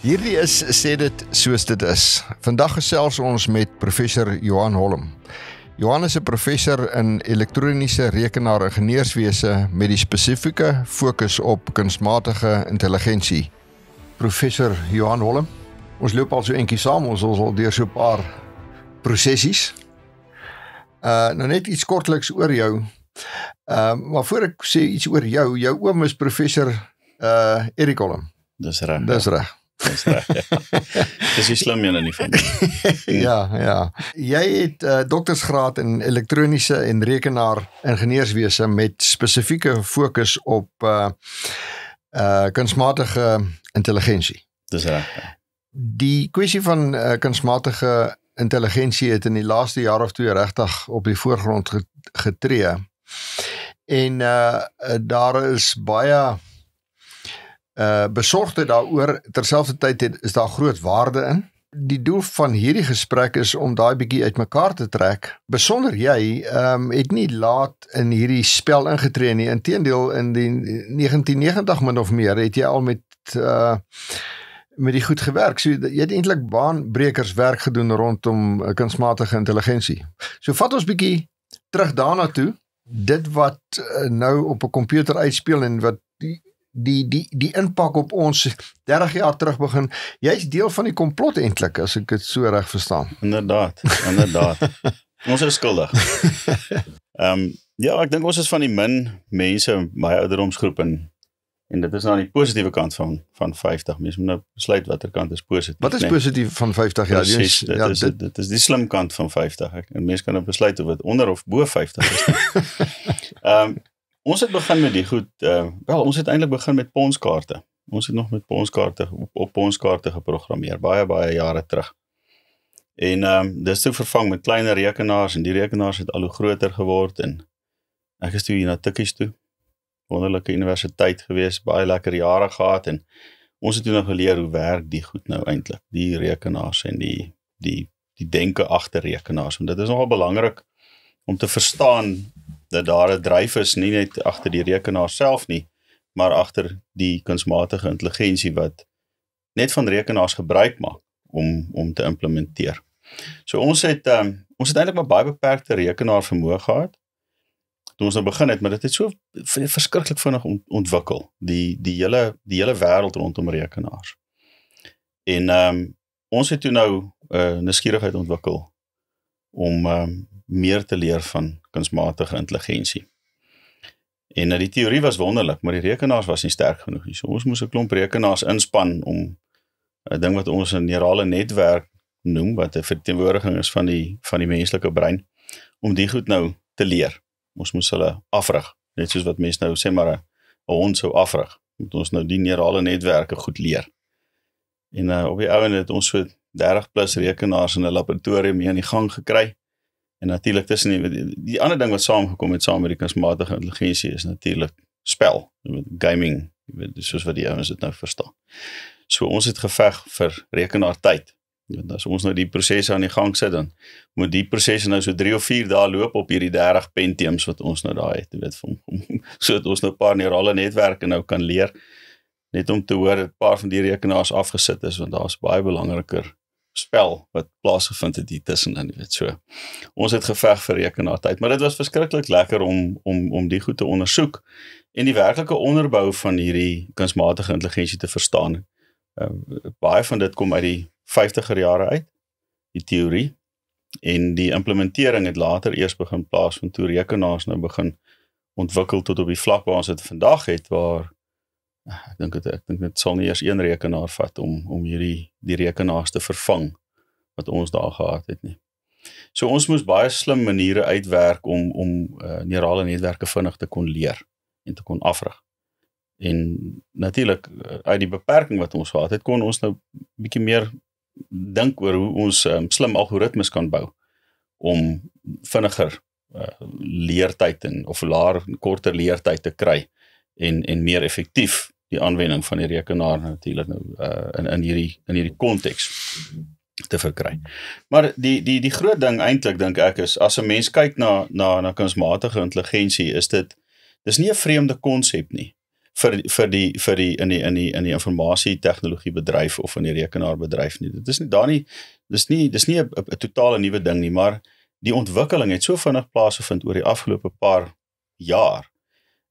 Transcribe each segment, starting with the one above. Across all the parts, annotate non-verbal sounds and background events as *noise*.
Hierdie is sê dit soos dit is. Vandag gesels ons met professor Johan Holm. Johan is 'n professor in elektroniese rekenaar en geneeswese met die spesifieke fokus op kunsmatige intelligensie. Professor Johan Holm, ons loop al so eentjie saam, ons ons al deur so 'n paar prosessies. Uh nou net iets kortliks oor jou. Ehm uh, maar voor ek sê iets oor jou, jou oom is professor uh Erik Holm. Dis reg. Dis reg. Ja. Ja. *laughs* Dis die slim een in die familie. *laughs* ja, ja. Jy het 'n uh, eh, doktorsgraad in elektroniese en rekenaar ingenieurswese met spesifieke fokus op uh eh, uh eh, kunsmatige intelligensie. Dis reg. Ja. Die kwessie van uh, kunsmatige intelligensie het in die laaste jaar of twee regtig op die voorgrond getree. En uh daar is baie uh besorgde daaroor terselfdertyd is daar groot waarde in. Die doel van hierdie gesprek is om daai bietjie uitmekaar te trek. Besonder jy ehm um, het nie laat in hierdie spel ingetree nie. Inteendeel in die 1990 min of meer het jy al met uh met die goed gewerk. So jy het eintlik baanbrekers werk gedoen rondom uh, kunsmatige intelligensie. So vat ons bietjie terug daarna toe. Dit wat uh, nou op 'n komputer uitspeel en wat die die die impak op ons 30 jaar terug begin. Jy's deel van die komplot eintlik as ek dit so reg verstaan. Inderdaad, inderdaad. *laughs* ons is skuldig. Ehm um, ja, ek dink ons is van die min mense by ouderdomsgroep en en dit is nou aan die positiewe kant van van 50. Mense moet nou besluit watter kant is positief. Wat is nee? positief van 50 jaar? Ja, dit, ja, dit is dit, dit is die slim kant van 50. Ek, en mense kan nou besluit of dit onder of bo 50 is. *laughs* Ehm um, Ons het begin met die goed, uh, wel ons het eintlik begin met ponskaarte. Ons het nog met ponskaarte op, op ponskaarte geprogrammeer baie baie jare terug. En ehm um, dis toe vervang met kleiner rekenaars en die rekenaars het al hoe groter geword en ek is toe hier na Tikkies toe. Wonderlike universiteit gewees, baie lekker jare gehad en ons het toe nog geleer hoe werk die goed nou eintlik, die rekenaars en die die die denke agter rekenaars want dit is nogal belangrik om te verstaan dat daar 'n dryf is nie net agter die rekenaar self nie, maar agter die kunsmatige intelligensie wat net van rekenaars gebruik maak om om te implementeer. So ons het um, ons het eintlik maar baie beperkte rekenaar vermoë gehad toe ons nou begin het, maar dit het so verskriklik vinnig ontwikkel, die die hele die hele wêreld rondom rekenaars. En ehm um, ons het toe nou 'n uh, eh, nuuskierigheid ontwikkel om um, meer te leer van kunsmatige intelligensie. En nou die teorie was wonderlik, maar die rekenaars was nie sterk genoeg nie. So ons moes 'n klomp rekenaars inspann om 'n ding wat ons 'n neurale netwerk noem wat 'n verteenwoordiging is van die van die menslike brein om die goed nou te leer. Ons moes hulle afrig, net soos wat mense nou sê maar 'n hond sou afrig, moet ons nou die neurale netwerke goed leer. En uh, op die ouene het ons so 30 plus rekenaars in 'n laboratorium hier aan die gang gekry. En natuurlik tussen die, die die ander ding wat saamgekom het saam met die kunsmatige intelligensie is natuurlik spel, gaming, jy weet soos wat die ouens dit nou verstaan. So ons het geveg vir rekenaartyd. Want as ons nou die prosesse aan die gang sit dan moet die prosesse nou so 3 of 4 dae loop op hierdie 30 Pentiums wat ons nou daai het, jy weet, om, om, *laughs* sodat ons nou 'n paar neurale netwerke nou kan leer net om te hoor 'n paar van die rekenaars afgesit is want daar's baie belangriker spel wat plaasgevind het hier tussenin weet so. Ons het geveg vir rekenaartyd, maar dit was verskriklik lekker om om om die goed te ondersoek en die werklike onderbou van hierdie kunsmatige intelligensie te verstaan. Uh, baie van dit kom uit die 50er jare uit, die teorie en die implementering het later eers begin plaasvind toe rekenaars nou begin ontwikkel tot op die vlak waar ons dit vandag het waar Ah, ek dink dit ek dink dit sal nie eers een rekenaar vat om om hierdie die rekenaars te vervang wat ons daar gehad het nie. So ons moes baie slim maniere uitwerk om om uh, neurale netwerke vinnig te kon leer en te kon afrig. En natuurlik eh, uit die beperking wat ons gehad het, kon ons nou bietjie meer dink oor hoe ons um, slim algoritmes kan bou om vinniger uh, leertyd en of laer korter leertyd te kry. Uh, en en meer effektief die aanwending van die rekenaar natuurlik nou uh, in in hierdie in hierdie konteks te verkry. Maar die die die groot ding eintlik dink ek is as 'n mens kyk na na na kunsmatige intelligensie is dit dis nie 'n vreemde konsep nie vir vir die vir die in die in die in die informasie tegnologie bedryf of in die rekenaar bedryf nie. Dit is nie daar nie dis nie dis nie 'n totale nuwe ding nie, maar die ontwikkeling het so vinnig plaasgevind oor die afgelope paar jaar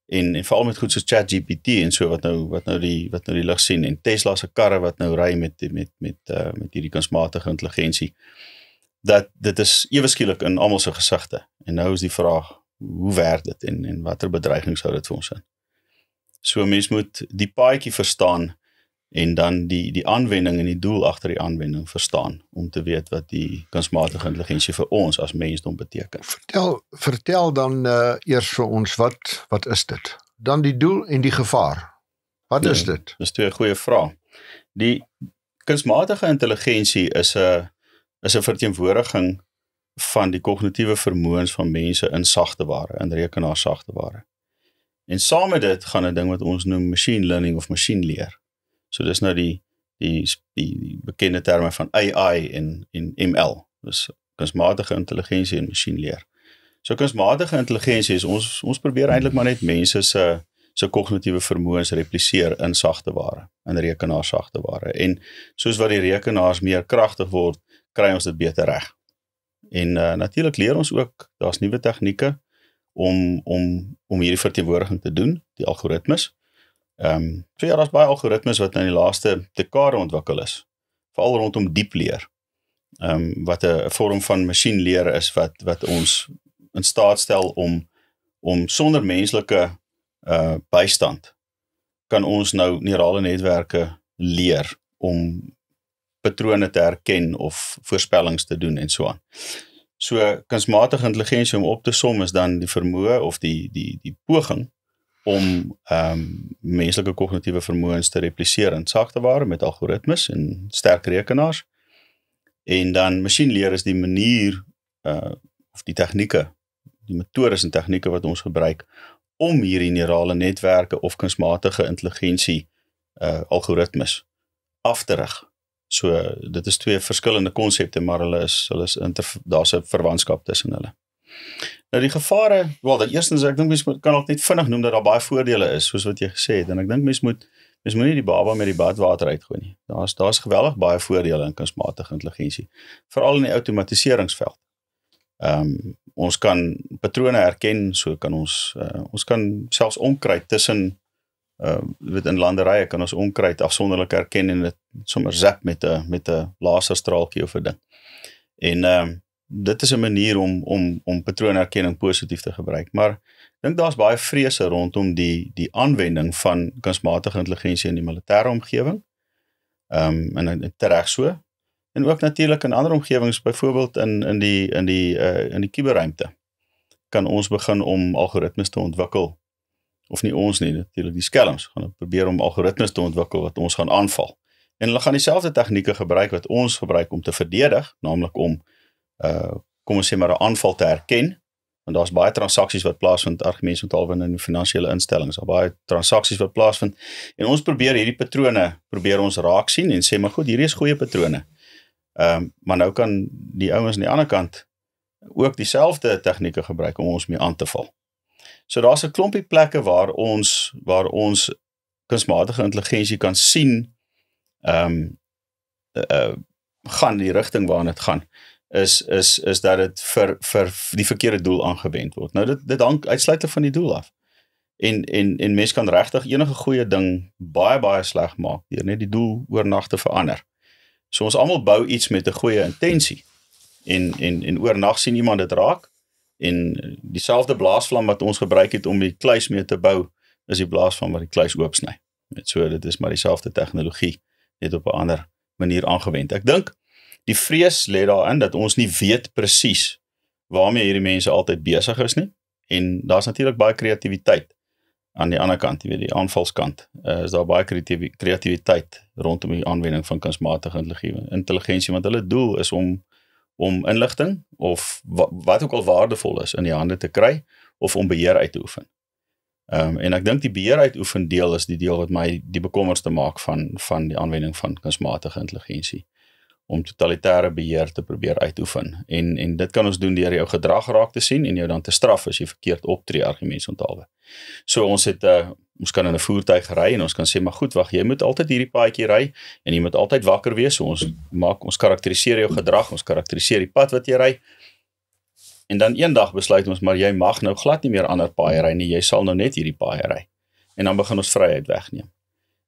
en en veral met goed soos ChatGPT en so wat nou wat nou die wat nou die lig sien en Tesla se karre wat nou ry met met met uh met hierdie kunsmatige intelligensie dat dit is ewe skielik in almal se gesigte en nou is die vraag hoe werk dit en en watter bedreigings hou dit vir ons in so 'n mens moet die paadjie verstaan en dan die die aanwending en die doel agter die aanwending verstaan om te weet wat die kunsmatige intelligensie vir ons as mensdom beteken. Vertel vertel dan uh, eers vir ons wat wat is dit? Dan die doel en die gevaar. Wat nee, is ja, dit? Dis twee goeie vrae. Die kunsmatige intelligensie is 'n is 'n verteenwoordiging van die kognitiewe vermoëns van mense in sagteware, in rekenaarsagteware. En saam met dit gaan 'n ding wat ons noem machine learning of masjienleer So dis nou die die die bekende terme van AI en en ML. Dis kunsmatige intelligensie en masjienleer. So kunsmatige intelligensie is ons ons probeer eintlik maar net mense se se kognitiewe vermoëns repliseer in sagte ware, in rekenaar sagte ware. En soos wat die rekenaars meer kragtig word, kry ons dit beter reg. En uh, eh, natuurlik leer ons ook, daar's nuwe tegnieke om om om hierdie verteenwoordiging te doen, die algoritmes. Ehm um, so ja, daar's baie algoritmes wat nou in die laaste dekade ontwikkel is, veral rondom diep leer. Ehm um, wat 'n vorm van masjienleer is wat wat ons in staat stel om om sonder menslike uh bystand kan ons nou neurale netwerke leer om patrone te herken of voorspellings te doen en so aan. So kunsmatige intelligensie om op te som is dan die vermoë of die die die poging om ehm um, menslike kognitiewe vermoëns te repliseer in sagte ware met algoritmes en sterk rekenaars. En dan masjienleer is die manier uh of die tegnieke, die metodes en tegnieke wat ons gebruik om hierdie neurale netwerke of kunsmatige intelligensie uh eh, algoritmes af te rig. So dit is twee verskillende konsepte, maar hulle is hulle is daar's 'n verwantskap tussen hulle. Nou die gevare, wel, dat eerstens ek dink mens kan dalk net vinnig noem dat daar baie voordele is, soos wat jy gesê het, en ek dink mens moet mens moenie die baba met die badwater uitgooi nie. Daar's daar's geweldig baie voordele in kunsmatige intelligensie, veral in die outomatiseringsveld. Ehm um, ons kan patrone herken, so kan ons uh, ons kan selfs onkruid tussen uh weet in landerye kan ons onkruid afsonderlik herken en dit sommer zap met 'n met 'n laserstraaltjie of 'n ding. En ehm um, dit is 'n manier om om om patroonherkenning positief te gebruik. Maar ek dink daar's baie vrese rondom die die aanwending van kunsmatige intelligensie in die militêre omgewing. Ehm um, en tereg so. En ook natuurlik in ander omgewings, byvoorbeeld in in die in die uh in die kuberruimte kan ons begin om algoritmes te ontwikkel of nie ons nie natuurlik die skelms gaan probeer om algoritmes te ontwikkel wat ons gaan aanval en hulle gaan dieselfde tegnieke gebruik wat ons gebruik om te verdedig naamlik om uh Uh, kom ons sê maar 'n aanval te herken want daar's baie transaksies wat plaasvind argemeens met alwen in finansiële instellings. Daar baie transaksies wat plaasvind en ons probeer hierdie patrone probeer ons raak sien en sê maar goed, hierdie is goeie patrone. Ehm um, maar nou kan die ouens aan die ander kant ook dieselfde tegnieke gebruik om ons mee aan te val. So daar's 'n klompie plekke waar ons waar ons kunsmatige intelligensie kan sien ehm um, uh, uh, gaan die rigting waarna dit gaan is is is dat dit vir vir die verkeerde doel aangewend word. Nou dit dit hang uitsluitlik van die doel af. En en en mens kan regtig enige goeie ding baie baie sleg maak deur net die doel oor nag te verander. So ons almal bou iets met 'n goeie intensie. En en en oor nag sien iemand dit raak en dieselfde blaasvlam wat ons gebruik het om die kluis mee te bou, is die blaasvlam wat die kluis oopsny. Net so dit is maar dieselfde tegnologie net op 'n ander manier aangewend. Ek dink Die vrees lê daarin dat ons nie weet presies waarmee hierdie mense altyd besig is nie en daar's natuurlik baie kreatiwiteit aan die ander kant, jy weet die aanvalskant. Uh, is daar baie kreatiwiteit rondom die aanwending van kunsmatige intelligensie want hulle doel is om om inligting of wat, wat ook al waardevol is in die hande te kry of om beheer uit te oefen. Ehm um, en ek dink die beheer uitoefen deel is die deel wat my die bekommerste maak van van die aanwending van kunsmatige intelligensie om totalitêre beheer te probeer uitoefen. En en dit kan ons doen deur jou gedrag raak te sien en jou dan te straf as jy verkeerd optree, argumente onthaalwe. So ons het 'n uh, eh, ons kan in 'n voertuig ry en ons kan sê maar goed, wag, jy moet altyd hierdie paadjie ry en jy moet altyd wakker wees. So ons maak ons karakteriseer jou gedrag, ons karakteriseer die pad wat jy ry. En dan eendag besluit ons maar jy mag nou glad nie meer ander paaie ry nie. Jy sal nou net hierdie paaie ry. En dan begin ons vryheid wegneem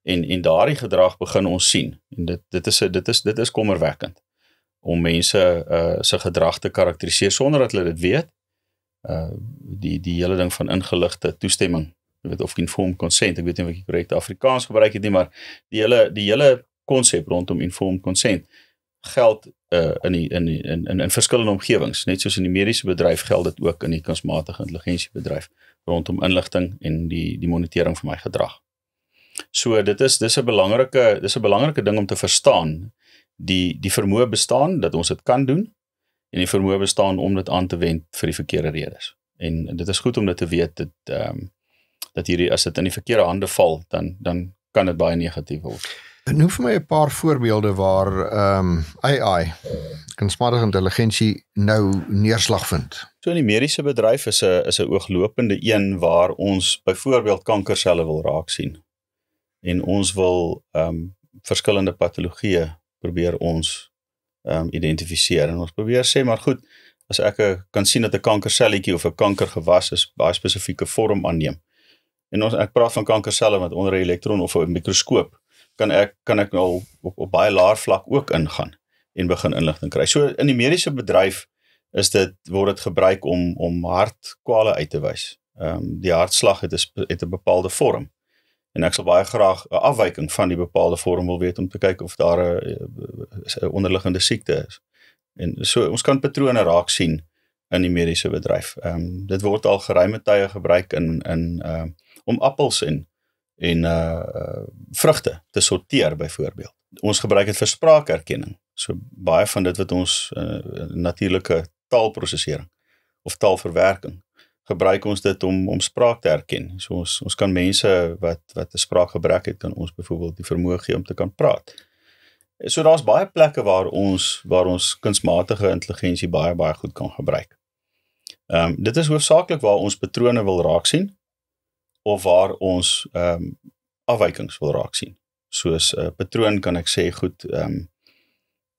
en en daardie gedrag begin ons sien en dit dit is dit is dit is kommerwekkend om mense uh se gedrag te karakteriseer sonder dat hulle dit weet uh die die hele ding van ingeligte toestemming jy weet of informed consent ek weet nie of ek die korrekte Afrikaans gebruik het nie maar die hele die hele konsep rondom informed consent geld uh in die in die, in, in in verskillende omgewings net soos in die mediese bedryf geld dit ook in die kunsmatige intelligensie bedryf rondom inligting en die die monitering van my gedrag So dit is dis 'n belangrike dis 'n belangrike ding om te verstaan. Die die vermoë bestaan dat ons dit kan doen en die vermoë bestaan om dit aan te wend vir die verkeerde redes. En dit is goed om dit te weet dat ehm um, dat hierdie as dit in die verkeerde hande val, dan dan kan dit baie negatief word. En noem vir my 'n paar voorbeelde waar ehm um, AI kunsmatige intelligensie nou neerslag vind. So in die mediese bedryf is 'n is 'n ooglopende een waar ons byvoorbeeld kankerselle wil raak sien en ons wil ehm um, verskillende patologieë probeer ons ehm um, identifiseer en ons probeer sê maar goed as ek a, kan sien dat 'n kankerselletjie of 'n kankergewas is baie spesifieke vorm aanneem en ons ek praat van kankerselle wat onder 'n elektron of 'n mikroskoop kan ek kan ek al op, op baie laer vlak ook ingaan en begin inligting kry. So in die mediese bedryf is dit word dit gebruik om om hartkwale uit te wys. Ehm um, die hartslag het 'n het 'n bepaalde vorm en ek sal baie graag 'n afwyking van die bepaalde vorm wil weet om te kyk of daar 'n eh, eh, onderliggende siekte is. En so ons kan patrone raak sien in die mediese bedryf. Ehm um, dit word al geruime tye gebruik in in ehm um, om appels en en eh uh, vrugte te sorteer byvoorbeeld. Ons gebruik dit vir spraakherkenning. So baie van dit wat ons uh, natuurlike taalprosesering of taalverwerking gebruik ons dit om om spraak te herken. So ons ons kan mense wat wat 'n spraakgebrek het kan ons byvoorbeeld die vermoë gee om te kan praat. So daar's baie plekke waar ons waar ons kunsmatige intelligensie baie baie goed kan gebruik. Ehm um, dit is hoofsaaklik waar ons patrone wil raak sien of waar ons ehm um, afwykings wil raak sien. Soos 'n uh, patroon kan ek sê goed ehm um,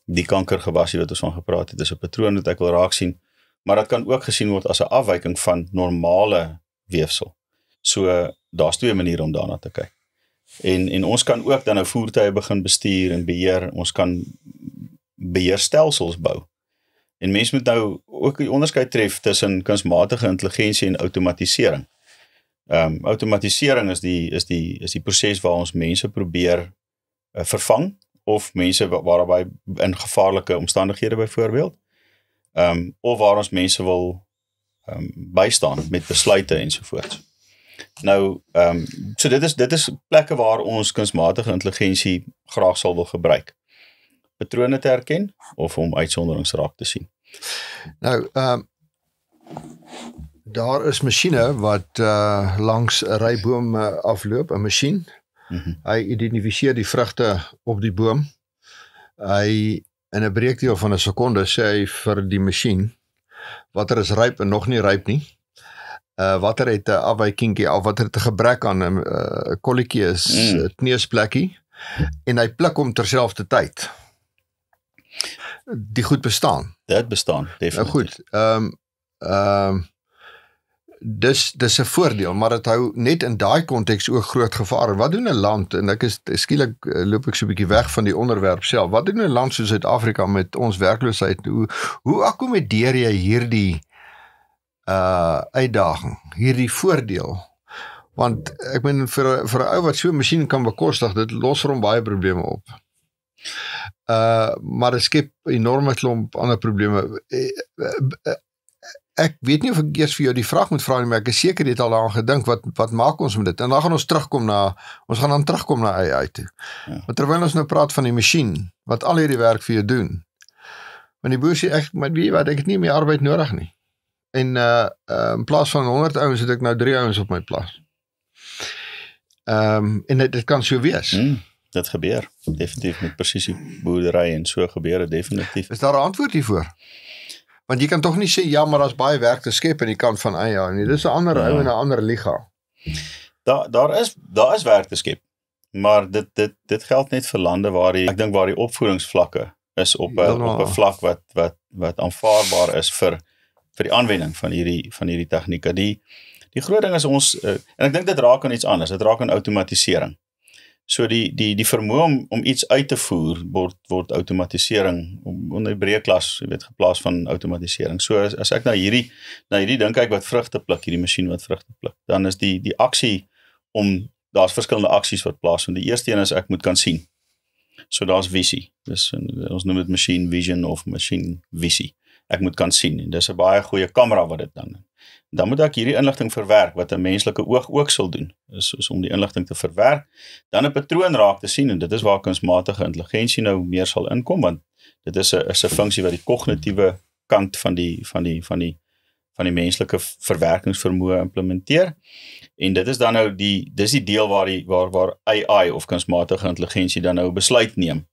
die kankergewasie wat ons van gepraat het is 'n patroon wat ek wil raak sien maar dit kan ook gesien word as 'n afwyking van normale weefsel. So daar's twee maniere om daarna te kyk. En en ons kan ook dan nou voertuie begin bestuur en beheer. Ons kan beheerstelsels bou. En mens moet nou ook die onderskeid tref tussen kunsmatige intelligensie en outomatisering. Ehm um, outomatisering is die is die is die proses waar ons mense probeer uh, vervang of mense waarby in gevaarlike omstandighede byvoorbeeld ehm um, of waar ons mense wil ehm um, bystaan met besluite ensovoorts. Nou ehm um, so dit is dit is plekke waar ons kunsmatige intelligensie graag sal wil gebruik. Patrone te herken of om uitsonderings raak te sien. Nou ehm um Daar is masjiene wat uh langs 'n ry bome eh, afloop, 'n masjien. Mm -hmm. Hy identifiseer die vrugte op die boom. Hy in 'n breekdeel van 'n sekonde sê hy vir die masjien watter is ryp en nog nie ryp nie. Uh eh, watter het 'n afwykingkie of watter het 'n gebrek aan 'n ehm, uh, eh, kolletjie is mm. Eh, kneusplekkie en hy pluk hom terselfdertyd. Die goed bestaan. Dit bestaan definitief. Nou goed. Ehm um, ehm um, dis dis 'n voordeel, maar dit hou net in daai konteks ook groot gevaar. Wat doen 'n land en ek is skielik eh, loop ek so 'n bietjie weg van die onderwerp self. Wat doen 'n land soos Suid-Afrika met ons werkloosheid? Hoe hoe akkommodeer jy hierdie uh uitdaging, hierdie voordeel? Want ek meen vir vir 'n ou wat so 'n masjien kan bekostig, dit los vir hom baie probleme op. Uh maar dit skep enorme klomp ander probleme ek weet nie of ek eers vir jou die vraag moet vra nie, maar ek is seker jy het al daaraan gedink wat wat maak ons met dit? En dan gaan ons terugkom na ons gaan dan terugkom na AI toe. Ja. Maar terwyl ons nou praat van die masjien wat al hierdie werk vir jou doen. Want die boer sê ek maar weet jy wat ek het nie meer arbeid nodig nie. En uh, uh in plaas van 100 ouens het ek nou 3 ouens op my plaas. Ehm um, en dit, dit kan so wees. Mm, dit gebeur definitief met presisie boerdery en so gebeur dit definitief. Is daar 'n antwoord hiervoor? want jy kan tog nie sê ja, maar daar's baie werk te skep aan die kant van AI nie. Dis 'n ander ja. ou ja. en 'n ander liga. Daar daar is daar is werk te skep. Maar dit dit dit geld net vir lande waar die ek dink waar die opvoedingsvlakke is op a, eh, op 'n vlak wat wat wat aanvaarbaar is vir vir die aanwending van hierdie van hierdie tegnieke. Die die groot ding is ons eh, en ek dink dit raak aan iets anders. Dit raak aan outomatisering. So die die die vermoë om om iets uit te voer word word outomatisering onder breekklas, jy weet, geplaas van outomatisering. So as as ek nou hierdie nou hierdie dink ek wat vrugte pluk, hierdie masjien wat vrugte pluk, dan is die die aksie om daar's verskillende aksies wat plaasvind. Die eerste een is ek moet kan sien. So daar's visie. Dis ons noem dit machine vision of machine visie ek moet kan sien en dis 'n baie goeie kamera wat dit dan doen. Dan moet ek hierdie inligting verwerk wat 'n menslike oog ook sal doen. Dis soos om die inligting te verwerk, dan 'n patroon raak te sien en dit is waar kunsmatige intelligensie nou meer sal inkom want dit is 'n 'n funksie wat die kognitiewe kant van die van die van die van die menslike verwerkingsvermoë implementeer. En dit is dan nou die dis die deel waar die waar waar AI of kunsmatige intelligensie dan nou besluit neem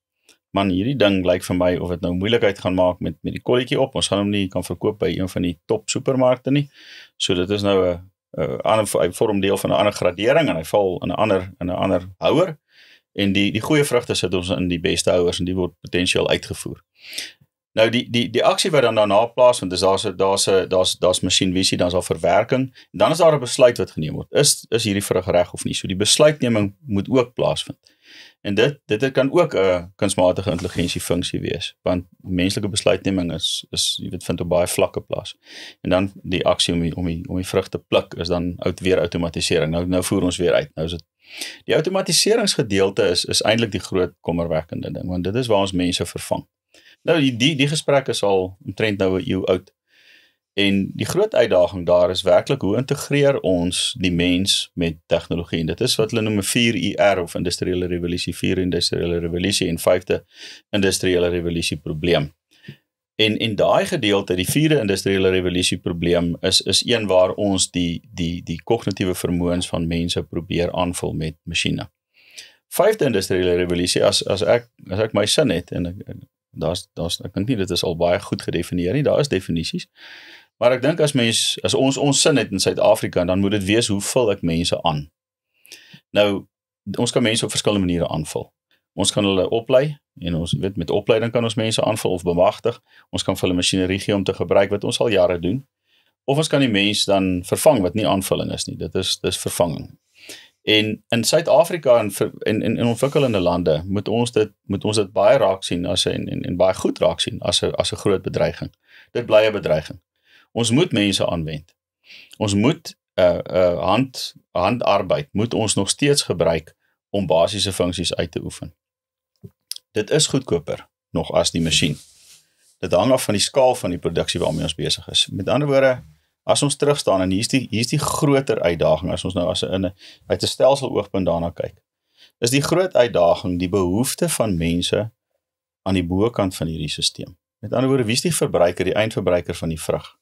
man hierdie ding lyk like vir my of dit nou moeilikheid gaan maak met met die kolletjie op. Ons gaan hom nie kan verkoop by een van die top supermarkte nie. So dit is nou 'n 'n ander vorm deel van 'n ander gradering en hy val in 'n ander in 'n ander houer. En die die goeie vrugte sit ons in die beste houers en die word potensieel uitgevoer. Nou die die die aksie wat dan daarna plaas want dis daar's daar's daar's daar's masjienvisie, daar's al verwerking en dan is daar 'n besluit wat geneem word. Is is hierdie vrug reg of nie? So die besluitneming moet ook plaasvind. En dit dit kan ook 'n kunsmatige intelligensie funksie wees, want menslike besluitneming is is jy weet vind op baie vlakke plaas. En dan die aksie om die, om die, om die vrugte pluk is dan oud weer outomatisering. Nou nou voer ons weer uit. Nou is dit die outomatiseringsgedeelte is is eintlik die groot kommerwekkende ding, want dit is waar ons mense vervang. Nou die die, die gesprek is al omtrent nou 'n eeu oud. En die groot uitdaging daar is werklik hoe integreer ons die mens met tegnologie. Dit is wat hulle noem 'n 4IR of industriële revolusie 4 industriële revolusie en 5de industriële revolusie probleem. En en daai gedeelte, die 4de industriële revolusie probleem is is een waar ons die die die kognitiewe vermoëns van mense probeer aanvul met masjiene. 5de industriële revolusie as as ek as ek my sin het en ek Daar's daar's ek dink nie dit is al baie goed gedefinieer nie. Daar is definisies. Maar ek dink as mens as ons ons sin het in Suid-Afrika, dan moet dit wees hoe vul ek mense aan. Nou ons kan mense op verskillende maniere aanvul. Ons kan hulle oplei en ons weet met opleiding kan ons mense aanvul of bemagtig. Ons kan vir hulle masjinerie gee om te gebruik wat ons al jare doen. Of ons kan die mens dan vervang wat nie aanvulling is nie. Dit is dis vervanging. En in Suid-Afrika en in in in ontwikkelende lande moet ons dit moet ons dit baie raak sien as 'n en, en, en baie goed raak sien as 'n as 'n groot bedreiging. Dit bly 'n bedreiging ons moet mense aanwend. Ons moet 'n uh, 'n uh, hand handarbeid moet ons nog steeds gebruik om basiese funksies uit te oefen. Dit is goedkoper nog as die masjien. Dit hang af van die skaal van die produksie waarmee ons besig is. Met ander woorde, as ons terug staan en hier's die hier's die groter uitdaging as ons nou as 'n uit 'n stelsel oogpunt daarna kyk. Is die groot uitdaging die behoefte van mense aan die bokant van hierdie stelsel? Met ander woorde, wie's die verbruiker, die eindverbruiker van die vrug?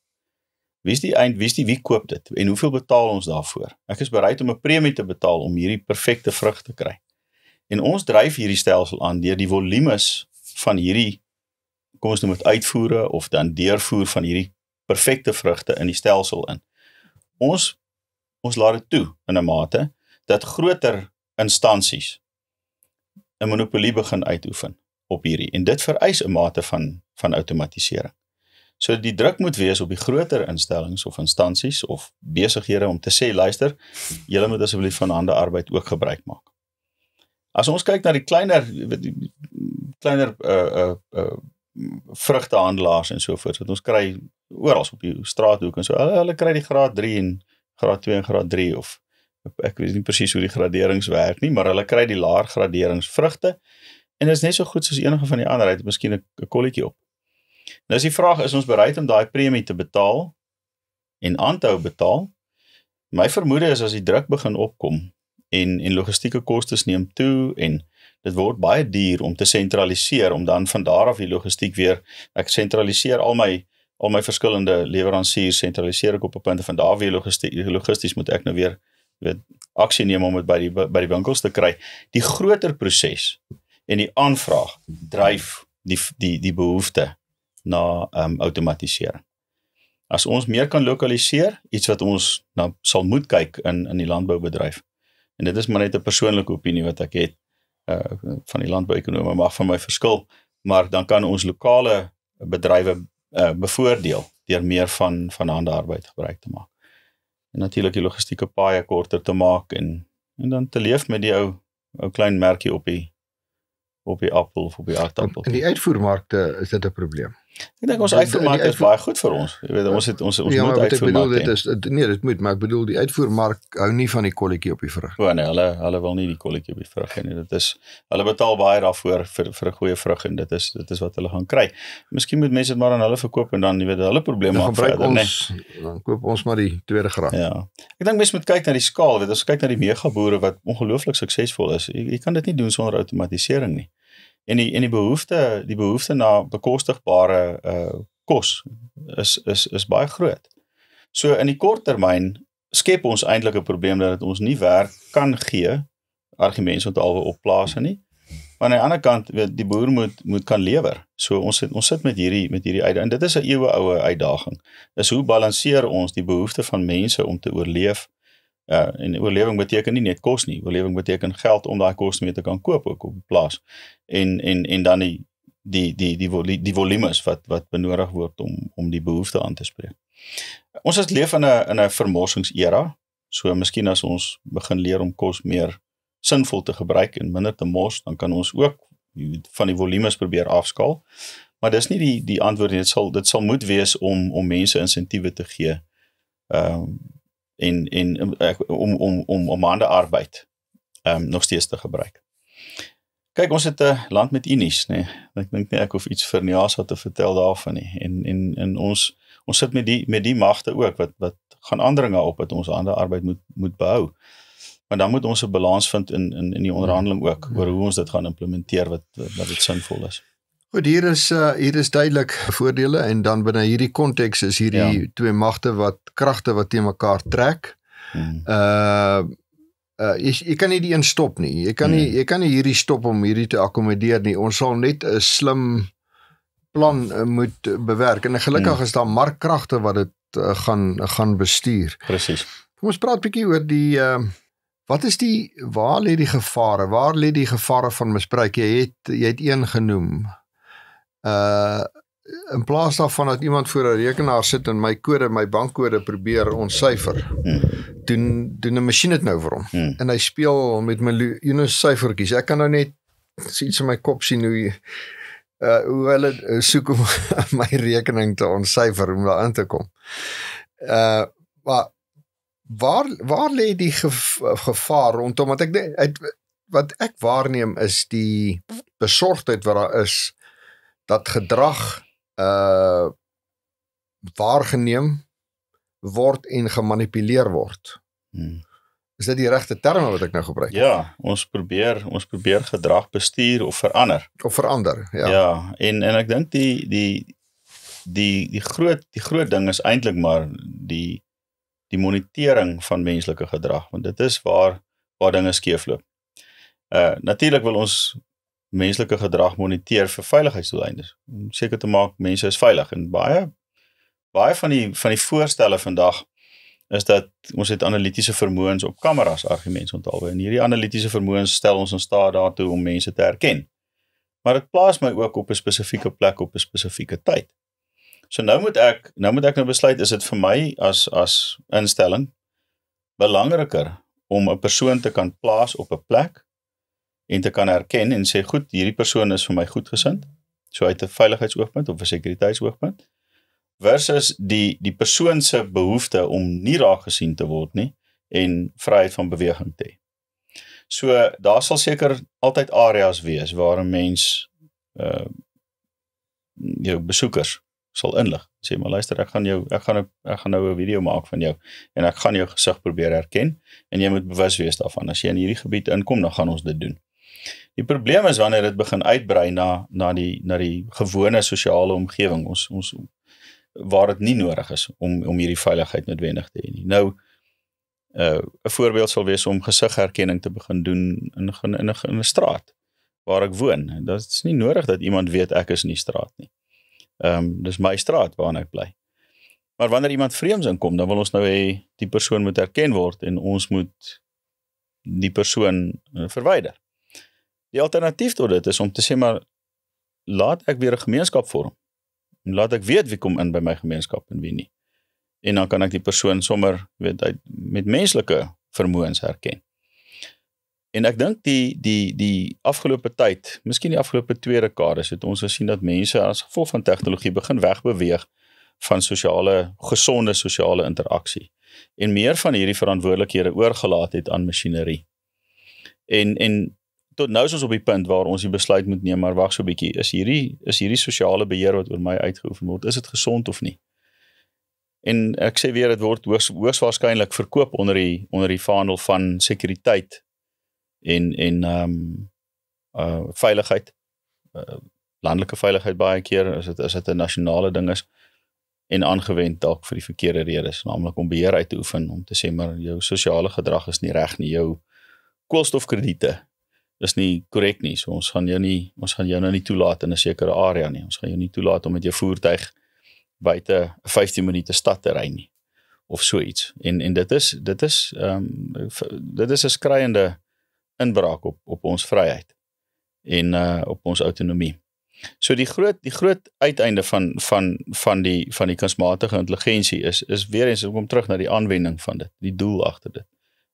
Wie's die eind? Wie's die wie koop dit en hoeveel betaal ons daarvoor? Ek is bereid om 'n premie te betaal om hierdie perfekte vrug te kry. En ons dryf hierdie stelsel aan deur die volumes van hierdie kom ons noem dit uitvoere of dan deurvoer van hierdie perfekte vrugte in die stelsel in. Ons ons laat dit toe in 'n mate dat groter instansies 'n monopolie begin uitoefen op hierdie en dit vereis 'n mate van van outomatisering. So die druk moet wees op die groter instellings of instansies of besighede om te sê luister, julle moet asseblief van hande arbeid ook gebruik maak. As ons kyk na die kleiner die kleiner uh uh uh vrugtehandelaars en so voort wat ons kry oral op die straathoek en so hulle hulle kry die graad 3 en graad 2 en graad 3 of ek weet nie presies hoe die graderings werk nie, maar hulle kry die laer graderings vrugte en dit is net so goed soos enige van die ander, hy het miskien 'n kolletjie op. Nou is die vraag is ons bereid om daai premie te betaal en aanhou betaal? My vermoede is as die druk begin opkom en en logistieke kostes neem toe en dit word baie duur om te sentraliseer om dan van daar af die logistiek weer ek sentraliseer al my al my verskillende leweransiers sentraliseer ek op 'n punt en van daar weer logistiek logisties moet ek nou weer weet aksie neem om dit by die by die winkels te kry. Die groter proses en die aanvraag dryf die die die behoefte na ehm um, outomatisering. As ons meer kan lokaliseer, iets wat ons na sal moet kyk in in die landboubedryf. En dit is maar net 'n persoonlike opinie wat ek het uh van die landbouekonome mag van my verskil, maar dan kan ons lokale bedrywe uh bevoordeel deur meer van van handearbeid gebruik te maak. En natuurlik die logistieke paaie korter te maak en en dan te leef met die ou ou klein merkie op die op die appel of op die aardappel. In die uitvoermarkte is dit 'n probleem. Ek dink ons uitvoermark is baie goed vir ons. Jy weet ons het ons ons ja, moet uitvoermark. Ja, ek bedoel dit is nee, dit moet, maar ek bedoel die uitvoermark hou nie van die kolletjie op die vrug. O nee, hulle hulle wil nie die kolletjie op die vrug hê nie. Dit is hulle betaal baie daarvoor vir vir 'n goeie vrug en dit is dit is wat hulle gaan kry. Miskien moet mense dit maar aan hulle verkoop en dan jy weet hulle probleme afgebruik nee. ons nee. dan koop ons maar die tweede graad. Ja. Ek dink mense moet kyk na die skaal, weet ons kyk na die mega boere wat ongelooflik suksesvol is. Jy, jy kan dit nie doen sonder outomatisering nie en die en die behoefte die behoefte na bekostigbare uh, kos is is is baie groot. So in die kort termyn skep ons eintlik 'n probleem dat dit ons nie werk kan gee argumente wat alwe op plaas en nie. Maar aan die ander kant weet die boer moet moet kan lewer. So ons ons sit met hierdie met hierdie uit en dit is 'n eeue oue uitdaging. Is hoe balanseer ons die behoefte van mense om te oorleef? Uh en oorlewing beteken nie net kos nie. Oorlewing beteken geld om daai kos mee te kan koop ook op plaas. En en en dan die die die die volume die volumes wat wat benodig word om om die behoefte aan te spreek. Ons as leef in 'n in 'n vermorsingsera. So miskien as ons begin leer om kos meer sinvol te gebruik en minder te mors, dan kan ons ook van die volumes probeer afskaal. Maar dis nie die die antwoord nie. Dit sal dit sal moet wees om om mense insentiewe te gee. Ehm um, en en um, ek om om om om hande arbeid ehm um, nog steeds te gebruik. Kyk, ons het 'n uh, land met unies, nê. Nee. Ek dink nie ek hoef iets vir NASA te vertel daarvan nie. En en en ons ons sit met die met die magte ook wat wat gaan aandringe op dat ons hande arbeid moet moet behou. Maar dan moet ons 'n balans vind in in in die onderhandeling ook oor hoe ons dit gaan implementeer wat wat dit sinvol is. Goed, hier is uh, hier is duidelik voordele en dan binne hierdie konteks is hierdie ja. twee magte wat kragte wat teen mekaar trek. Hmm. Uh Uh, jy jy kan nie die een stop nie. Jy kan nie nee. jy kan nie hierdie stop om hierdie te akkommodeer nie. Ons sal net 'n slim plan uh, moet bewerk en gelukkig hmm. is daar markkragte wat dit uh, gaan gaan bestuur. Presies. Kom ons praat bietjie oor die uh, wat is die waar lê die gevare? Waar lê die gevare van misbruik? Jy het jy het een genoem uh in plaas daarvan dat iemand voor 'n rekenaar sit en my kode, my bankkode probeer ontsyfer. Hmm. Doen doen 'n masjien dit nou vir hom. Hmm. En hy speel met my you know syfertjies. Ek kan nou net sien in my kop sien hoe uh hoe hulle uh, soek om *laughs* my rekening te ontsyfer om daarin te kom. Uh maar waar waar lê die gevaar rondom want ek het, wat ek waarneem is die besorgdheid wat daar is dat gedrag uh waargeneem word en gemanipuleer word. Hmm. Is dit die regte term wat ek nou gebruik? Ja, ons probeer ons probeer gedrag bestuur of verander. Of verander, ja. Ja, en en ek dink die die die die groot die groot ding is eintlik maar die die monitering van menslike gedrag want dit is waar waar dinge skeefloop. Uh natuurlik wil ons menslike gedrag moniteer vir veiligheidsdoeleindes om seker te maak mense is veilig en baie baie van die van die voorstelle vandag is dat ons het analitiese vermoëns op kameras argumente onthou en hierdie analitiese vermoëns stel ons in staat daartoe om mense te herken. Maar dit plaas my ook op 'n spesifieke plek op 'n spesifieke tyd. So nou moet ek nou moet ek nou besluit is dit vir my as as instelling belangriker om 'n persoon te kan plaas op 'n plek en te kan erken en sê goed, hierdie persoon is vir my goedgesind. So uit 'n veiligheidsoogpunt of 'n sekuriteitsoogpunt versus die die persoon se behoefte om nie raak gesien te word nie en vryheid van beweging te hê. So daar sal seker altyd areas wees waar 'n mens uh jou besoekers sal inlig. Sê maar luister, ek gaan jou ek gaan nou ek gaan nou 'n video maak van jou en ek gaan jou gesig probeer herken en jy moet bewus wees daarvan. As jy in hierdie gebied inkom, dan gaan ons dit doen. Die probleem is wanneer dit begin uitbrei na na die na die gewone sosiale omgewing ons ons waar dit nie nodig is om om hierdie veiligheid noodwendig te hê nie. Nou 'n uh, 'n voorbeeld sal wees om gesigherkenning te begin doen in in 'n 'n straat waar ek woon. Dit is nie nodig dat iemand weet ek is in die straat nie. Ehm um, dis my straat waarna ek bly. Maar wanneer iemand vreemds inkom, dan wil ons nou hê die persoon moet erken word en ons moet die persoon uh, verwyder. Die alternatief tot dit is om te sê maar laat ek weer 'n gemeenskap vorm. Laat ek weet wie kom in by my gemeenskap en wie nie. En dan kan ek die persoon sommer weet uit met menslike vermoëns herken. En ek dink die die die afgelope tyd, miskien die afgelope twee dekades het ons gesien dat mense as gevolg van tegnologie begin wegbeweeg van sosiale gesonde sosiale interaksie en meer van hierdie verantwoordelikhede oorgelaat het aan masjinerie. En en tot nou is ons op die punt waar ons die besluit moet neem, maar wag so 'n bietjie. Is hierdie is hierdie sosiale beheer wat oor my uitgeoefen word, is dit gesond of nie? En ek sê weer dit word hoogs hoogs waarskynlik verkoop onder die onder die vaandel van sekuriteit en en ehm um, uh veiligheid. Uh, landelike veiligheid baie keer as dit as dit 'n nasionale ding is en aangewend dalk vir die verkeerde redes, naamlik om beheer uit te oefen om te sê maar jou sosiale gedrag is nie reg nie, jou koolstofkrediete is nie korrek nie. So ons gaan jou nie ons gaan jou nou nie toelaat in 'n sekere area nie. Ons gaan jou nie toelaat om met jou voertuig buite 'n 15 minute stad te ry nie of so iets. En en dit is dit is ehm um, dit is 'n skreiende inbraak op op ons vryheid en uh op ons autonomie. So die groot die groot uiteinde van van van die van die kunsmatige intelligensie is is weer eens om terug na die aanwending van dit, die doel agter dit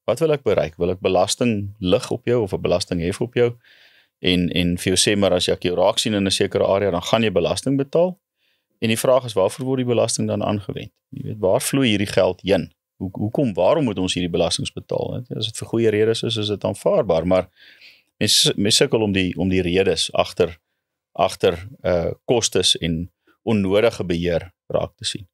wat wil ek bereik? Wil ek belasting lig op jou of 'n belasting hef op jou? En en vir jou sê maar as jy raak sien in 'n sekere area, dan gaan jy belasting betaal. En die vraag is waarvoor word die belasting dan aangewend? Jy weet, waar vloei hierdie geld heen? Hoe hoekom waarom moet ons hierdie belasting betaal? As dit vir goeie redes is, is dit aanvaarbaar, maar mense mense sukkel om die om die redes agter agter uh kostes en onnodige beheer raak te sien.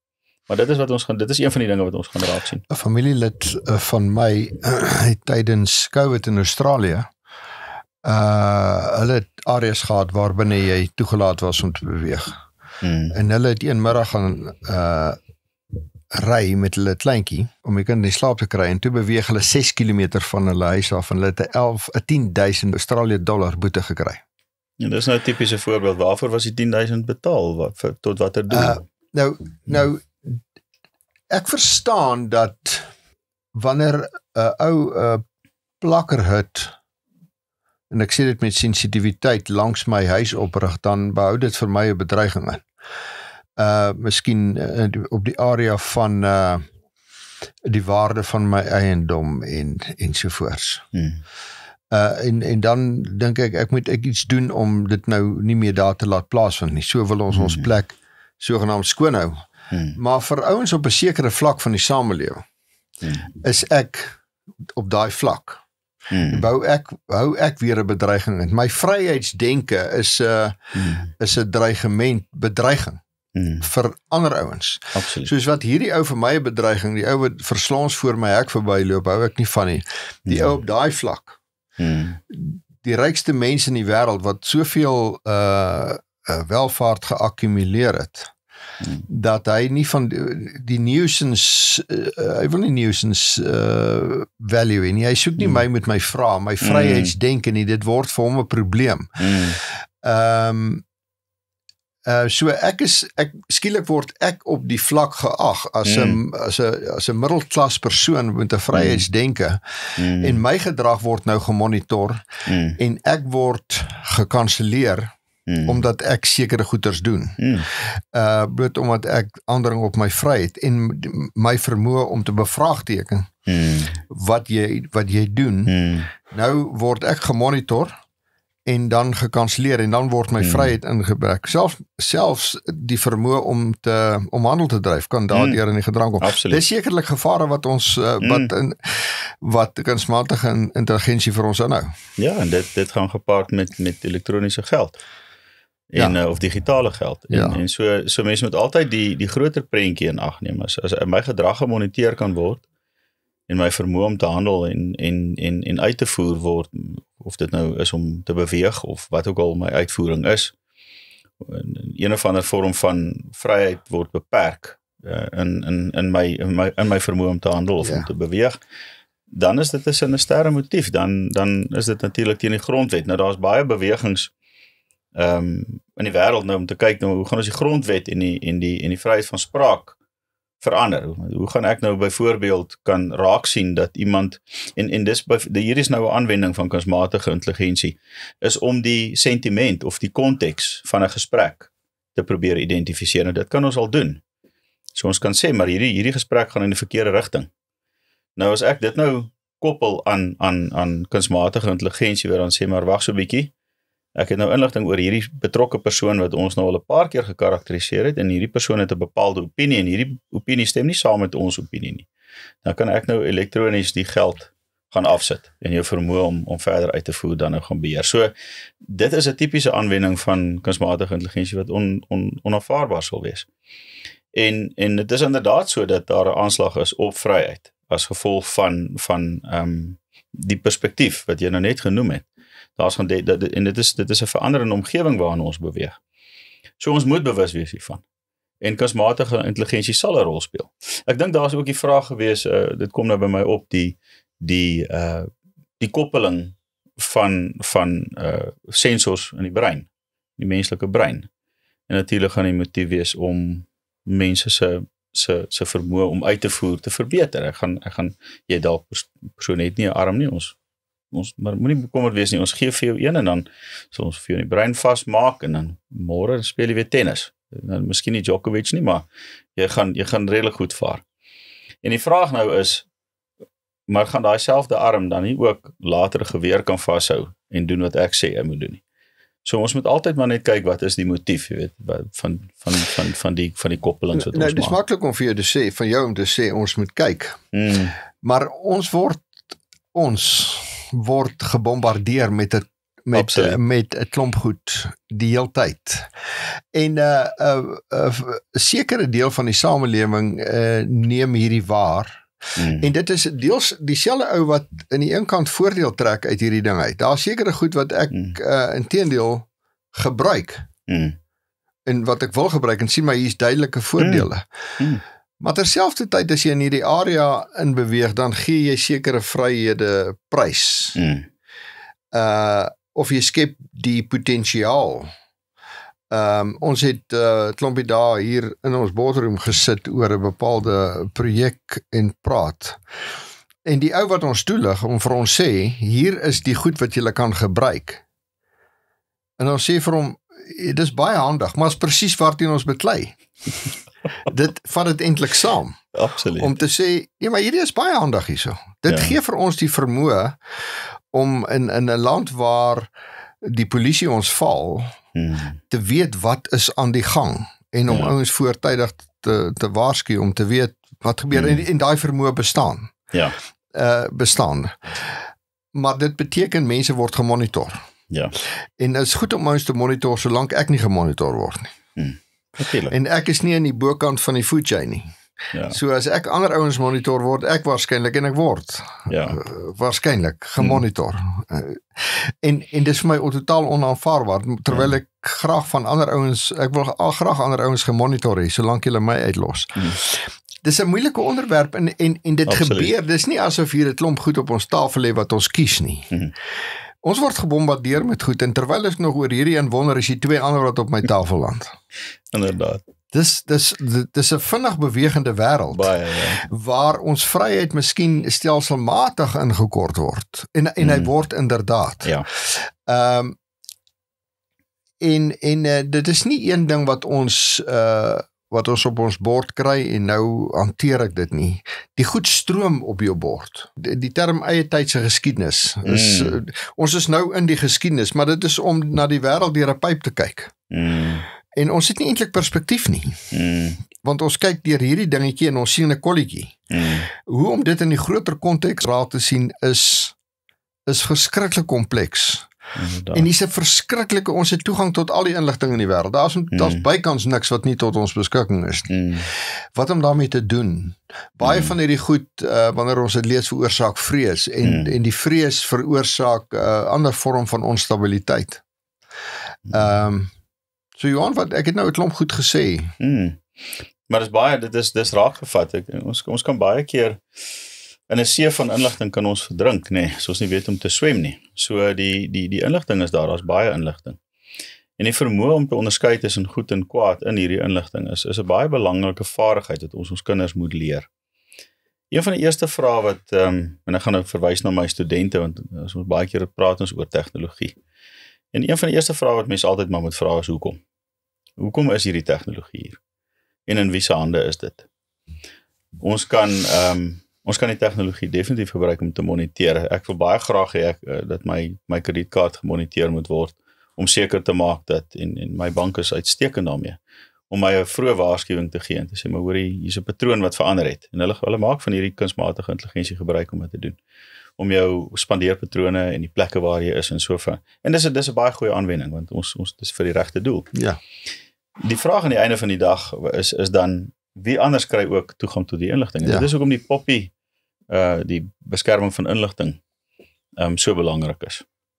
Maar dit is wat ons gaan dit is een van die dinge wat ons gaan raak sien. 'n Familielid eh, van my *clears throat* het tydens COVID in Australië uh hulle het areas gehad waar binne jy toegelaat was om te beweeg. Hmm. En hulle het een middag gaan uh ry met hulle kleintjie om die kind in slaap te kry en toe beweeg hulle 6 km van hulle huis af en hulle het 'n 11 10000 Australië dollar boete gekry. En dis nou 'n tipiese voorbeeld waarvoor was die 10000 betaal wat, vir, tot watter doel? Uh, nou nou hmm. Ek verstaan dat wanneer 'n uh, ou 'n uh, plakkerhut en ek sê dit met sensitiwiteit langs my huis oprig dan behou dit vir my 'n bedreiging in. Uh miskien uh, op die area van uh die waarde van my eiendom en ensovoorts. Hmm. Uh en en dan dink ek ek moet ek iets doen om dit nou nie meer daar te laat plaasvind nie. So wil ons hmm. ons plek sogenaamd skoon hou. Hmm. Maar vir ouens op 'n sekere vlak van die samelewing hmm. is ek op daai vlak. Hmm. Bou ek hou ek weer 'n bedreiging in. My vryheidsdenke is 'n eh, hmm. is 'n dreigement, bedreiging hmm. vir ander ouens. Absoluut. Soos wat hierdie ou vir my 'n bedreiging, die ou wat verslaans voor my hek verbyloop, hou ek nie van nie. Die hmm. ou op daai vlak. Hmm. Die rykste mense in die wêreld wat soveel uh welvaart geakkumuleer het. Hmm dat hy nie van die, die nuisance uh, eh, hy wil nie nuisance uh, value nie. Hy soek nie mm. my met my vrae, my vryheidsdenke nie. Dit word vir hom 'n probleem. Hmm. Ehm mm. um, Uh so ek is ek skielik word ek op die vlak geag as 'n mm. as 'n as 'n middelklas persoon met 'n hmm. vryheidsdenke mm. en my gedrag word nou gemonitor mm. en ek word gekanselleer mm. Hmm. omdat ek sekere goeders doen. Hmm. Uh bloot omdat ek aandring op my vryheid en my vermoë om te bevraagteken hmm. wat jy wat jy doen. Hmm. Nou word ek gemonitor en dan gekanselleer en dan word my hmm. vryheid ingebrek. Selfs selfs die vermoë om te om handel te dryf kan hmm. daardeur hmm. in die gedrang kom. Absolute. Dis sekerlik gevare wat ons uh, wat hmm. in wat kunsmatige intelligensie vir ons inhou. Ja, en dit dit gaan gepaard met met elektroniese geld en ja. uh, of digitale geld. En, ja. en so so mense moet altyd die die groter prentjie in ag neem as as my gedrag gemoniteer kan word en my vermoë om te handel en en en en uit te voer word of dit nou is om te beweeg of wat ook al my uitvoering is. En, en een of ander vorm van vryheid word beperk uh, in in in my in my in my vermoë om te handel of ja. om te beweeg. Dan is dit 'n sinister motief, dan dan is dit natuurlik teen die grondwet. Nou daar's baie bewegings ehm um, in die wêreld nou om te kyk nou hoe gaan ons die grondwet en die en die en die vryheid van spraak verander. Hoe gaan ek nou byvoorbeeld kan raak sien dat iemand en en dis hier is nou 'n aanwending van kunsmatige intelligensie is om die sentiment of die konteks van 'n gesprek te probeer identifiseer. Nou dit kan ons al doen. So ons kan sê maar hierdie hierdie gesprek gaan in die verkeerde rigting. Nou as ek dit nou koppel aan aan aan kunsmatige intelligensie waar dan sê maar wag so 'n bietjie. Ek het nou inligting oor hierdie betrokke persoon wat ons nou al 'n paar keer gekarakteriseer het en hierdie persoon het 'n bepaalde opinie en hierdie opinie stem nie saam met ons opinie nie. Dan kan ek nou elektronies die geld gaan afsit en jou vermoë om om verder uit te voer dan nou gaan beheer. So dit is 'n tipiese aanwending van kunsmatige intelligensie wat on, on onaanvaarbaar sou wees. En en dit is inderdaad so dat daar 'n aanslag is op vryheid as gevolg van van ehm um, die perspektief wat jy nou net genoem het. Daar's gaan dit en dit is dit is 'n veranderende omgewing waarin ons beweeg. So ons moet bewus wees hiervan. En kosmatige intelligensie sal 'n rol speel. Ek dink daar's ook die vraag gewees, uh, dit kom nou by my op die die uh die koppeling van van uh sensors in die brein, die menslike brein. En natuurlik gaan die motief wees om mense se se se vermoë om uit te voer te verbeter. Ek gaan ek gaan jy dalk persoon het nie 'n arm nie ons ons maar moenie bekommerd wees nie. Ons gee vir jou een en dan sal ons vir jou die brein vasmaak en dan môre speel jy weer tennis. Nou miskien nie Djokovic nie, maar jy gaan jy gaan redelik goed vaar. En die vraag nou is maar gaan daai selfde arm dan nie ook later geweer kan vashou en doen wat ek sê hy moet doen nie. So ons moet altyd maar net kyk wat is die motief, jy weet, van van van van die van die koppelings wat nou, ons maak. Nou dis maklik om vir jou te sê, van jou om te sê ons moet kyk. Hmm. Maar ons word ons word gebombardeer met 'n met eh, a, met 'n klomp goed die hele tyd. En 'n uh, eh, 'n uh, eh, uh, sekere deel van die samelewing uh, neem hierdie waar. Hmm. En dit is deels dieselfde ou wat aan die een kant voordeel trek uit hierdie ding uit. Daar's sekere goed wat ek hmm. uh, intedeel gebruik. Hmm. En wat ek wil gebruik en sien maar hier's duidelike voordele. Hmm. Hmm. Maar terselfdertyd as jy in hierdie area in beweeg, dan gee jy sekere vryhede prys. Mm. Uh of jy skep die potensiaal. Ehm um, ons het uh klompie daar hier in ons boardroom gesit oor 'n bepaalde projek en praat. En die ou wat ons toelig om vir ons sê, hier is die goed wat jy kan gebruik. En ons sê vir hom dis baie handig, maar is presies waartoe ons beklei. *laughs* dit vat dit eintlik saam. Absoluut. Om te sê, ja, maar hierdie is baie handig hierso. Dit ja. gee vir ons die vermoë om in in 'n land waar die polisie ons val hmm. te weet wat is aan die gang en om ja. ouens voortydig te te waarsku om te weet wat gebeur hmm. en, en daai vermoë bestaan. Ja. Eh uh, bestaan. Maar dit beteken mense word gemonitor. Ja. En dit is goed om ons te monitor solank ek nie gemonitor word nie. Hmm. Natuurlik. En ek is nie in die bokant van die food chain nie. Ja. So as ek ander ouens monitor word, ek waarskynlik en ek word. Ja. Uh, waarskynlik gemonitor. Hmm. Uh, en en dis vir my totaal onaanvaarbaar terwyl ja. ek graag van ander ouens ek wil al graag ander ouens gemonitor hê solank hulle my uitlos. Hmm. Dis 'n moeilike onderwerp en en en dit Absolute. gebeur. Dis nie asof hier 'n klomp goed op ons tafel lê wat ons kies nie. Hmm. Ons word gebombardeer met goed en terwyl ek nog oor hierdie een wonder, is hier twee ander wat op my tafel land. *laughs* Inderdaad. Dis dis dis 'n vinnig bewegende wêreld. Baie ja. Waar ons vryheid miskien stelselmatig ingekort word en en hmm. hy word inderdaad. Ja. Ehm um, en en uh, dit is nie een ding wat ons uh wat ons op ons bord kry en nou hanteer ek dit nie. Die goed stroom op jou bord. Die, die term eie tydse geskiedenis is mm. Eh, ons is nou in die geskiedenis, maar dit is om na die wêreld deur 'n pyp te kyk. Mm. En ons het nie eintlik perspektief nie. Mm. Want ons kyk deur hierdie dingetjie en ons sien 'n kolletjie. Mm. Hoe om dit in die groter konteks raak te sien is is verskriklik kompleks. Inderdaad. En dis 'n verskriklike ons het toegang tot al die inligting in die wêreld. Daar's mm. daar's bykans niks wat nie tot ons beskikking is nie. Mm. Wat om daarmee te doen? Baie mm. van hierdie goed uh, wanneer ons dit lees veroorsaak vrees en mm. en die vrees veroorsaak 'n uh, eh, ander vorm van onstabiliteit. Mm. Ehm um, so Johan wat ek het nou 'n klomp goed gesê. Mm. Maar dis baie dit is dis raak gevat. Ek ons ons kan baie keer in 'n see van inligting kan ons verdrink, nê, nee, soos ons nie weet om te swem nie. So die die die inligting is daar, daar's baie inligting. En die vermoë om te onderskei tussen goed en kwaad in hierdie inligting is is 'n baie belangrike vaardigheid wat ons ons kinders moet leer. Een van die eerste vrae wat ehm um, en ek gaan nou verwys na my studente want ons moet baie keer praat ons oor tegnologie. En een van die eerste vrae wat mense altyd maar moet vra is hoekom? Hoekom is hierdie tegnologie hier? En in wie se hande is dit? Ons kan ehm um, ons kan die tegnologie definitief gebruik om te moniteer. Ek wil baie graag hê ek uh, dat my my kredietkaart gemoniteer moet word om seker te maak dat en en my bank is uitstekend daarmee om my 'n vroeë waarskuwing te gee en te sê maar hoorie hier's 'n patroon wat verander het en hulle hulle maak van hierdie kunsmatige intelligensie gebruik om dit te doen om jou spandeerpatrone en die plekke waar jy is en so van. En dis 'n dis 'n baie goeie aanwending want ons ons dis vir die regte doel. Ja. Die vraag aan die einde van die dag is is dan wie anders kry ook toegang tot die inligting? Ja. Dit is hoekom die Poppy Eh, die beskerming van inligting ehm um, so belangrik is.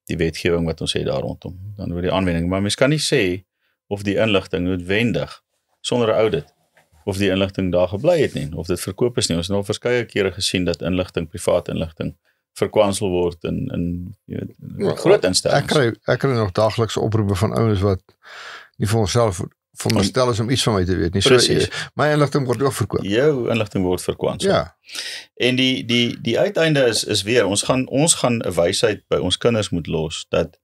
Die wetgewing wat ons het daaroondom, dan oor die aanwending, maar mens kan nie sê of die inligting noodwendig sonder 'n audit of die inligting daar gebly het nie of dit verkoop is nie. Ons het al verskeie kere gesien dat inligting privaat inligting verkwansel word in in jy weet ja, groot instellings. Ek kry ek kry nog daaglikse oproepe van ouens wat nie vir onsself veronderstel is om iets van my te weet nie. Eh, so Precies. my inligting word ook verkoop. Jou inligting word verkwans. Ja. En die die die uiteinde is is weer ons gaan ons gaan 'n wysheid by ons kinders moet los dat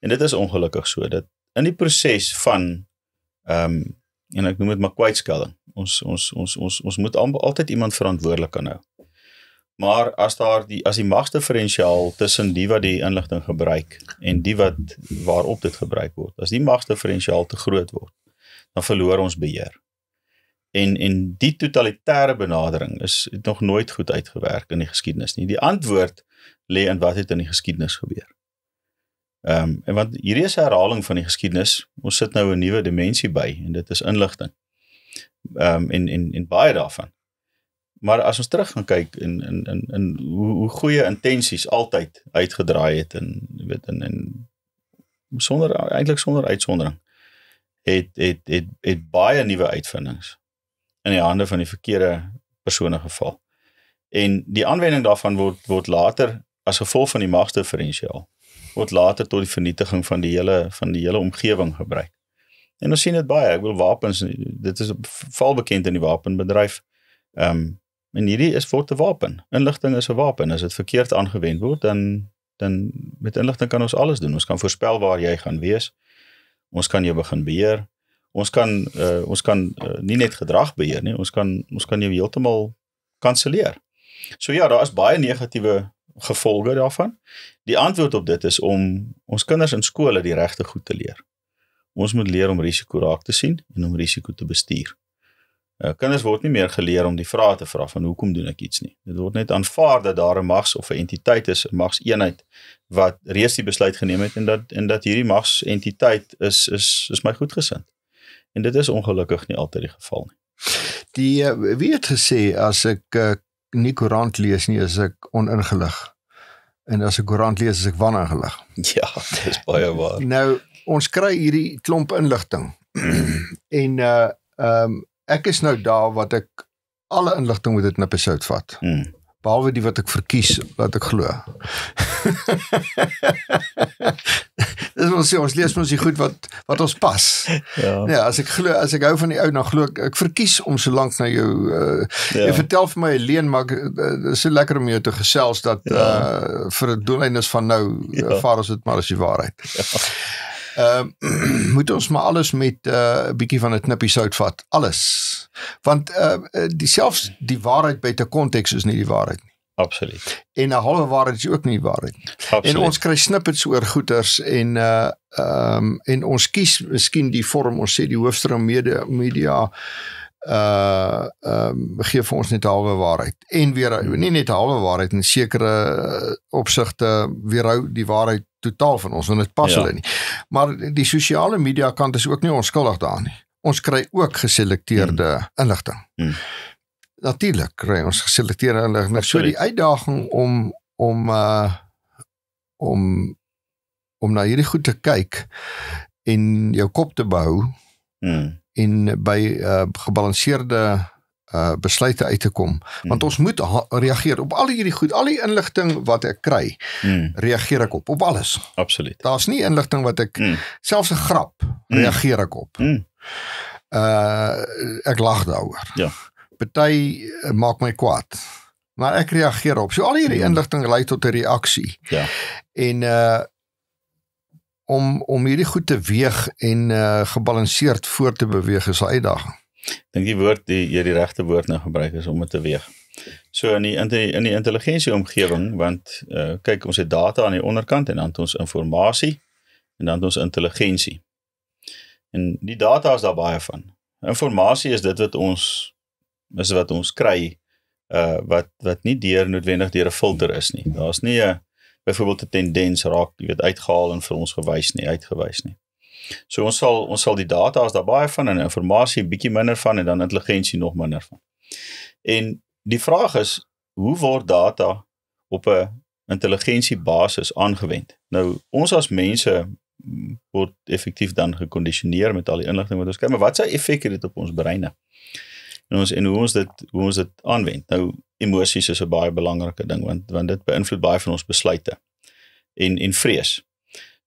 en dit is ongelukkig so dat in die proses van ehm um, en ek noem dit maar kwytskelling. Ons ons ons ons ons moet altyd iemand verantwoordelik aanhou. Maar as daar die as die magsdiferensiaal tussen die wat die inligting gebruik en die wat waarop dit gebruik word, as die magsdiferensiaal te groot word, dan verloor ons beheer. En en die totalitêre benadering is het nog nooit goed uitgewerk in die geskiedenis nie. Die antwoord lê in wat het in die geskiedenis gebeur. Ehm um, en want hierdie is 'n herhaling van die geskiedenis. Ons sit nou 'n nuwe dimensie by en dit is inligting. Ehm um, en en en baie daarvan. Maar as ons terug gaan kyk in in in in hoe hoe goeie intensies altyd uitgedraai het en weet in en sonder eintlik sonder uitsondering het het het het baie nuwe uitvindings in die hande van die verkeerde persone geval. En die aanwending daarvan word word later as gevolg van die magsdiferensiaal word later tot die vernietiging van die hele van die hele omgewing gebruik. En ons sien dit baie. Ek wil wapens dit is val bekend in die wapenbedryf. Ehm um, en hierdie is voort 'n wapen. Inligting is 'n wapen. As dit verkeerd aangewend word, dan dan met inligting kan ons alles doen. Ons kan voorspel waar jy gaan wees ons kan jou begin beheer. Ons kan uh, ons kan uh, nie net gedrag beheer nie, ons kan ons kan jou heeltemal kanselleer. So ja, daar is baie negatiewe gevolge daarvan. Die antwoord op dit is om ons kinders in skole die regte goed te leer. Ons moet leer om risiko raak te sien en om risiko te bestuur. Eh, kinders word nie meer geleer om die vrae te vra van hoekom doen ek iets nie. Dit word net aanvaar dat daar 'n mags of 'n entiteit is, 'n magseenheid wat reeds die besluit geneem het en dat en dat hierdie magsentiteit is is is my goedgesind. En dit is ongelukkig nie altyd die geval nie. Die eh, wie het gesê as ek eh, nie koerant lees nie, is ek oningelig. En as ek koerant lees, is ek waningelig. *laughs* Ja, dit is baie waar. Nou ons kry hierdie klomp inligting. *clears throat* en uh ehm um, ek is nou daar wat ek alle inligting moet dit in 'n episode vat. Mm. Behalwe die wat ek verkies wat ek glo. *laughs* Dis mos ons lees mos die goed wat wat ons pas. Ja. Ja, as ek glo, as ek hou van die ou dan glo ek, ek verkies om so lank na jou uh, ja. jy vertel vir my Helen maar eh, dit uh, is so lekker om jou te gesels dat ja. uh, vir 'n doelwinnis van nou ja. vaar ons dit maar as die waarheid. Ja. Ehm uh, *clears throat* moet ons maar alles met eh, 'n uh, bietjie van 'n knippie sout vat, alles. Want ehm uh, eh, dieselfs die waarheid buite konteks is nie die waarheid nie. Absoluut. En 'n halwe waarheid is ook nie waarheid nie. Absoluut. En ons kry snippets oor goeters en uh ehm um, en ons kies miskien die vorm ons sê die hoofstroom media media uh ehm um, gee vir ons net halwe waarheid en weer nie net halwe waarheid in sekere opsigte weerhou die waarheid totaal van ons en dit pas ja. hulle nie. Maar die sosiale media kant is ook nie onskuldig daaraan nie. Ons kry ook geselekteerde hmm. inligting. Hmm. Natuurlik kry ons geselekteerde inligting. So die uitdaging om om uh om om na hierdie goed te kyk en jou kop te bou hmm. en by uh gebalanseerde uh besluite uit te kom want mm. ons moet reageer op al hierdie goed al die inligting wat ek kry mm. reageer ek op op alles absoluut daar's nie inligting wat ek mm. selfs 'n grap mm. reageer ek op mm. uh ek lag daaroor ja party eh, maak my kwaad maar ek reageer op so al hierdie mm. inligting lei tot 'n reaksie ja en uh om om hierdie goed te weeg en uh gebalanseerd voor te beweeg is 'n uitdaging dink die woord die jy die regte woord nou gebruik is om dit te weeg. So in die in die, in die intelligensie omgewing want uh, kyk ons het data aan die onderkant en dan het ons inligting en dan het ons intelligensie. En die data is daar baie van. Inligting is dit wat ons is wat ons kry uh wat wat nie deur noodwendig deur 'n filter is nie. Daar's nie 'n byvoorbeeld 'n tendens raak, jy weet uitgehaal en vir ons gewys nie, uitgewys nie. So ons sal ons sal die data as daar baie van en inligting bietjie minder van en dan intelligensie nog minder van. En die vraag is hoe word data op 'n intelligensie basis aangewend? Nou ons as mense word effektief dan gekondisioneer met al die inligting wat ons kry, maar wat s'e effek het dit op ons breine? En ons en hoe ons dit hoe ons dit aanwend. Nou emosies is 'n baie belangrike ding want want dit beïnvloed baie van ons besluite en en vrees.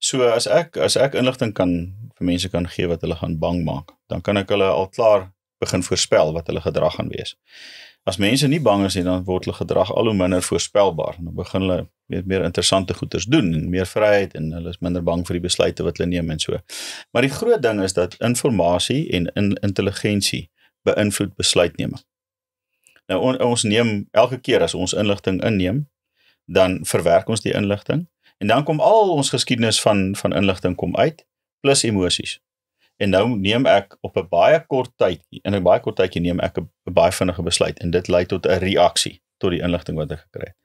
So as ek as ek inligting kan vir mense kan gee wat hulle gaan bang maak, dan kan ek hulle al klaar begin voorspel wat hulle gedrag gaan wees. As mense nie bang is nie, dan word hulle gedrag al hoe minder voorspelbaar en dan begin hulle weet meer interessante goeders doen en meer vryheid en hulle is minder bang vir die besluite wat hulle neem en so. Maar die groot ding is dat inligting en in intelligensie beïnvloed besluitneming. Nou on, ons neem elke keer as ons inligting inneem, dan verwerk ons die inligting En dan kom al ons geskiedenis van van inligting kom uit plus emosies. En nou neem ek op 'n baie kort tydjie, in 'n baie kort tydjie neem ek 'n baie vinnige besluit en dit lei tot 'n reaksie tot die inligting wat ek gekry het.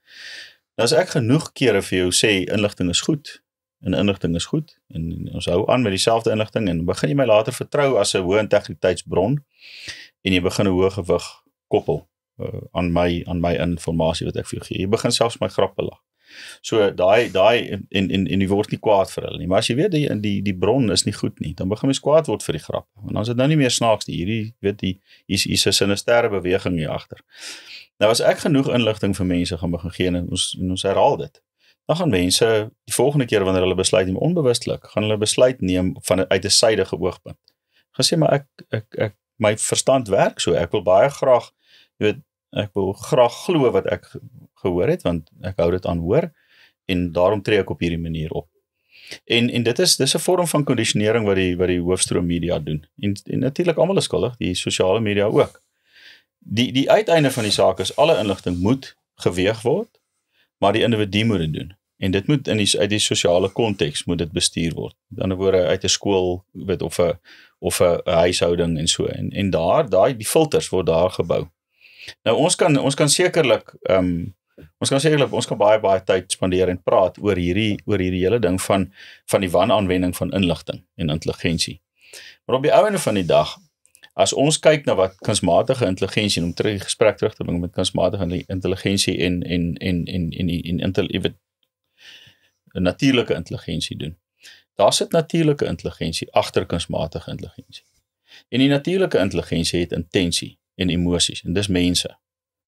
Nou as ek genoeg kere vir jou sê inligting is goed en inligting is goed en ons hou aan met dieselfde inligting en begin jy my later vertrou as 'n hoë integriteitsbron en jy begin 'n hoë gewig koppel uh, aan my aan my inligting wat ek vir jou gee. Jy begin selfs my grappe lag. So daai daai en en en jy word nie kwaad vir hulle nie, maar as jy weet die die die bron is nie goed nie, dan begin mens kwaad word vir die grap. Want dan is dit nou nie meer snaaks nie. Hierdie weet die hier's hier's 'n sinistere beweging hier agter. Nou as ek genoeg inligting vir mense gaan begin gee en ons en ons herhaal dit. Dan gaan mense die volgende keer wanneer hulle besluit neem onbewustelik, gaan hulle besluit neem van uit 'n suidige oogpunt. Gaan sê maar ek ek ek my verstand werk so. Ek wil baie graag jy weet ek wil graag glo wat ek gehoor het want ek hou dit aan hoor en daarom tree ek op hierdie manier op. En en dit is dis 'n vorm van kondisionering wat die wat die hoofstroom media doen. En en natuurlik almal is skuldig, die sosiale media ook. Die die uiteinde van die saak is alle inligting moet geweeg word, maar die individu moet dit doen. En dit moet in die uit die sosiale konteks moet dit bestuur word. Op 'n ander woorde uit 'n skool weet of 'n of 'n huishouding en so en en daar daai die filters word daar gebou. Nou ons kan ons kan sekerlik ehm um, ons kan sekerlik ons kan baie baie tyd spandeer en praat oor hierdie oor hierdie hele ding van van die wanaanwending van inligting en intelligensie. Maar op die ouene van die dag as ons kyk na wat kunsmatige intelligensie en om terug die gesprek terug te bring met kunsmatige intelligensie en en en en en en, en intel jy weet 'n natuurlike intelligensie doen. Daar sit natuurlike intelligensie agter kunsmatige intelligensie. En die natuurlike intelligensie het intensie en emosies en dis mense.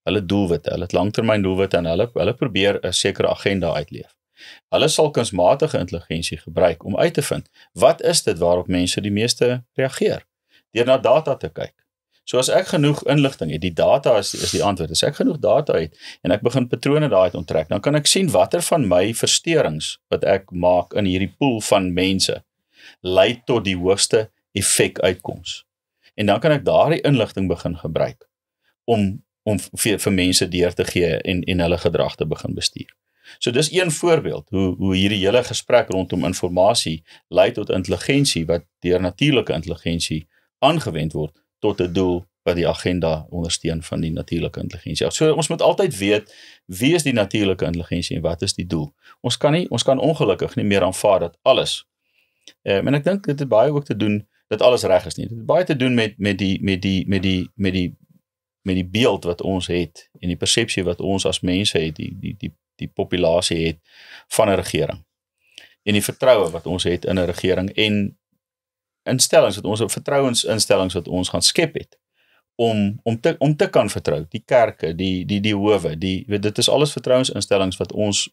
Hulle doelwitte, hulle langtermyndoelwitte en hulle hulle probeer 'n sekere agenda uitleef. Hulle sal kunsmatige intelligensie gebruik om uit te vind wat is dit waarop mense die meeste reageer deur na data te kyk. So as ek genoeg inligting het, die data is is die antwoord. As ek genoeg data het en ek begin patrone daai onttrek, dan kan ek sien watter van my versteurings wat ek maak in hierdie pool van mense lei tot die hoogste effek uitkomste en dan kan ek daardie inligting begin gebruik om om vir, vir mense deur te gee en en hulle gedrag te begin bestuur. So dis een voorbeeld hoe hoe hierdie hele gesprek rondom inligting lei tot intelligensie wat deur natuurlike intelligensie aangewend word tot 'n doel wat die agenda ondersteun van die natuurlike intelligensie. So ons moet altyd weet wie is die natuurlike intelligensie en wat is die doel. Ons kan nie ons kan ongelukkig nie meer aanvaar dat alles. Ehm um, en ek dink dit het baie ook te doen dat alles reg is nie. Dit het baie te doen met met die met die met die met die met die beeld wat ons het en die persepsie wat ons as mense het, die die die die populasie het van 'n regering. En die vertroue wat ons het in 'n regering en instellings wat ons vertrouensinstellings wat ons gaan skep het om om te om te kan vertrou. Die kerke, die die die howe, die dit is alles vertrouensinstellings wat ons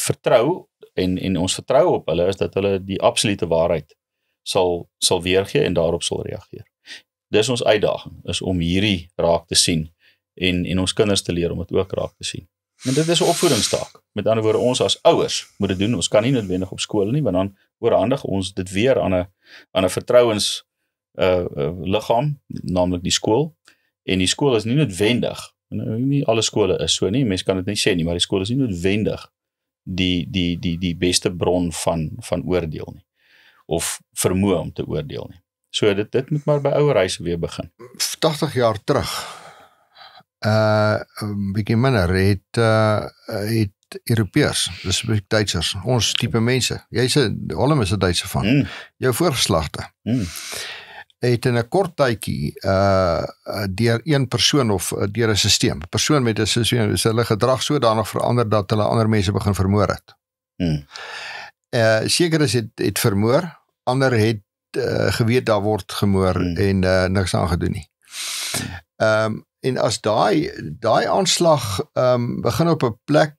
vertrou en en ons vertrou op hulle is dat hulle die absolute waarheid sal sal weergee en daarop sal reageer. Dis ons uitdaging is om hierdie raak te sien en en ons kinders te leer om dit ook raak te sien. En dit is 'n opvoedingstaak. Met ander woorde ons as ouers moet dit doen. Ons kan nie noodwendig op skole nie want dan oorhandig ons dit weer aan 'n aan 'n vertrouens uh, uh liggaam, naamlik die skool. En die skool is nie noodwendig nou nie alle skole is so nie. Mense kan dit nie sê nie, maar die skool is nie noodwendig die die die die beste bron van van oordeel nie of vermoë om te oordeel nie. So dit dit moet maar by ouer huise weer begin. 80 jaar terug. Uh 'n um, bietjie minder het uh het Europeërs, dis baie Duitsers, ons tipe mense. Jy's 'n Holland is 'n Duitser van. Mm. Jou voorgeslagte. Mm het in 'n kort tydjie uh deur een persoon of uh, deur 'n stelsel, 'n persoon met 'n sisteem, is hulle gedrag sodanig verander dat hulle ander mense begin vermoor het. Mm eh uh, seker is dit het, het vermoor. Ander het uh, geweet daar word gemoor hmm. en uh, niks aangedoen nie. Ehm um, en as daai daai aanslag ehm um, begin op 'n plek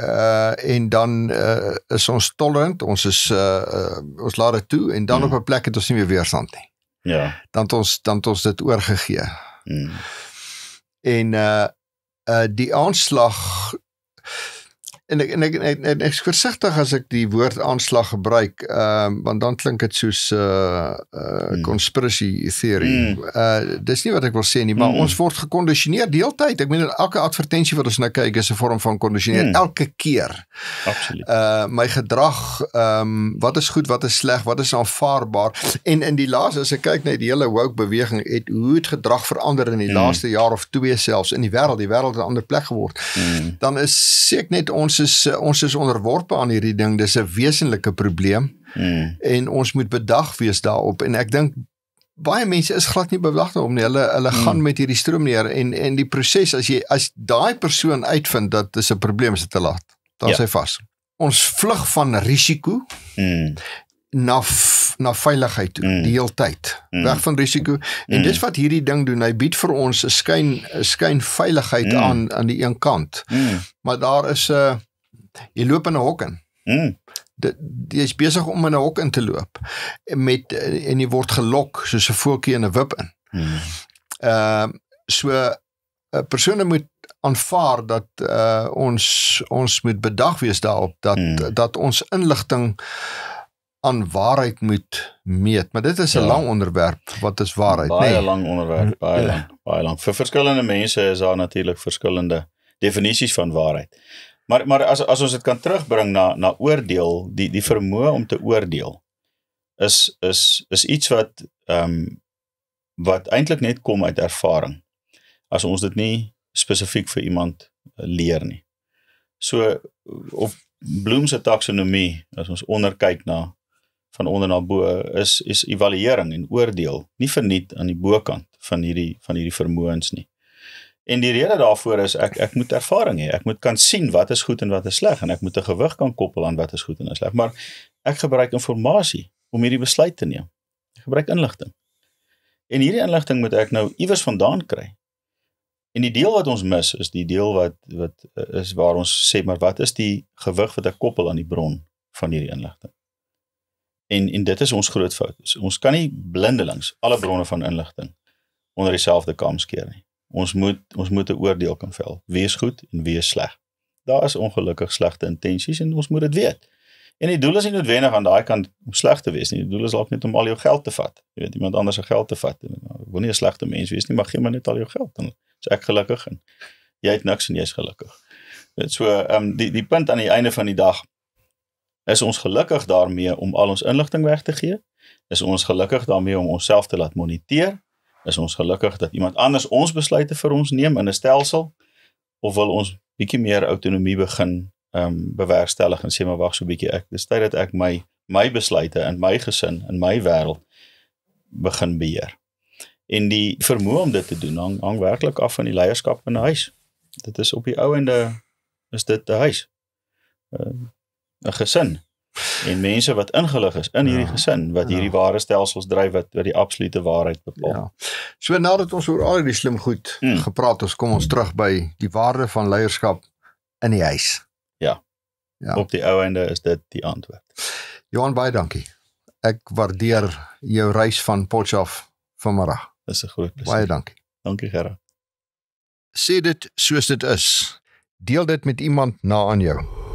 uh en dan uh, is ons tolerant, ons is uh, uh ons laat dit toe en dan hmm. op 'n plek het ons nie meer weerstand nie. Ja. Dan het ons dan het ons dit oorgegee. Hmm. En uh uh die aanslag en ek en ek en ek, ek versigtig as ek die woord aanslag gebruik ehm uh, want dan klink dit soos 'n uh, uh, conspiracy theory. Mm. Uh dis nie wat ek wil sê nie, maar mm. ons word gekondisioneer deeltyd. Ek bedoel elke advertensie wat ons nou kyk is 'n vorm van kondisioneer mm. elke keer. Absoluut. Uh my gedrag ehm um, wat is goed, wat is sleg, wat is aanvaarbaar en in die laaste as ek kyk na die hele woke beweging het hoe het gedrag verander in die mm. laaste jaar of twee selfs in die wêreld, die wêreld het 'n ander plek geword. Mm. Dan is seker net ons is eh, ons is onderworpe aan hierdie ding. Dis 'n wesenlike probleem. Mm. En ons moet bedag wees daarop en ek dink baie mense is glad nie bedag daarop nie. Hulle hulle mm. gaan met hierdie stroom neer en en die proses as jy as daai persoon uitvind dat dis 'n probleem is dit te laat. Dan is ja. hy ja. vas. Ons vlug van risiko mm. na na veiligheid toe mm. die hele tyd. Mm. Weg van risiko en mm. dis hmm. wat hierdie ding doen. Hy bied vir ons 'n skyn 'n skyn veiligheid mm. aan aan die een kant. Mm. Maar daar is 'n uh, jy loop in 'n hok in. Mm. Jy is besig om in 'n hok in te loop met en jy word gelok soos 'n voetjie in 'n wip in. Mm. Ehm uh, so 'n uh, eh, persoon moet aanvaar dat uh, ons ons moet bedag wees daarop dat mm. dat ons inligting aan waarheid moet meet. Maar dit is 'n ja. lang onderwerp wat is waarheid, baie nee. Baie lang onderwerp, baie ja. lang, baie lang. Vir verskillende mense is daar natuurlik verskillende definisies van waarheid. Maar maar as as ons dit kan terugbring na na oordeel, die die vermoë om te oordeel is is is iets wat ehm um, wat eintlik net kom uit ervaring. As ons dit nie spesifiek vir iemand leer nie. So op Bloom se taksonomie, as ons onder kyk na van onder na bo, is is evaluering en oordeel nie verniet aan die bokant van hierdie van hierdie vermoëns nie. En die rede daarvoor is ek ek moet ervaring hê. Ek moet kan sien wat is goed en wat is sleg en ek moet 'n gewig kan koppel aan wat is goed en wat is sleg. Maar ek gebruik inligting om hierdie besluit te neem. Ek gebruik inligting. En hierdie inligting moet ek nou iewers vandaan kry. En die deel wat ons mis is die deel wat wat eh, is waar ons sê maar wat is die gewig wat ek koppel aan die bron van hierdie inligting? En en dit is ons groot fout. Ons kan nie blindelings alle bronne van inligting onder dieselfde kam skeer nie. Ons moet ons moet 'n oordeel kan vel. Wees goed en wees sleg. Daar is ongelukkig slegte intensies en ons moet dit weet. En die doel is nie noodwendig aan daai kant om sleg te wees nie. Die doel is dalk net om al jou geld te vat. Jy weet iemand anders se geld te vat. En, nou, ek wil nie 'n slegte mens wees nie, maar gee my net al jou geld dan is ek gelukkig en jy het niks en jy is gelukkig. Dit so ehm um, die die punt aan die einde van die dag is ons gelukkig daarmee om al ons inligting weg te gee? Is ons gelukkig daarmee om onsself te laat moniteer is ons gelukkig dat iemand anders ons besluite vir ons neem in 'n stelsel of wil ons bietjie meer autonomie begin ehm um, bewerkstellig en sê maar wag so bietjie ek dis tyd dat ek my my besluite in my gesin en my wêreld begin beheer. En die vermoë om dit te doen hang, hang werklik af van die leierskap in 'n huis. Dit is op die ou ende is dit 'n huis. 'n ehm, uh, 'n gesin en mense wat ingelig is in ja, hierdie gesin wat ja. hierdie ware stelsels dryf wat wat die absolute waarheid bepaal. Ja. So nadat ons oor al hierdie slim goed mm. gepraat het, kom ons mm. terug by die waarde van leierskap in die huis. Ja. Ja. Op die ou einde is dit die antwoord. Johan baie dankie. Ek waardeer jou reis van Potchef vanmiddag. Dis 'n groot plesier. Baie dankie. Dankie Gerard. Sê dit soos dit is. Deel dit met iemand na aan jou.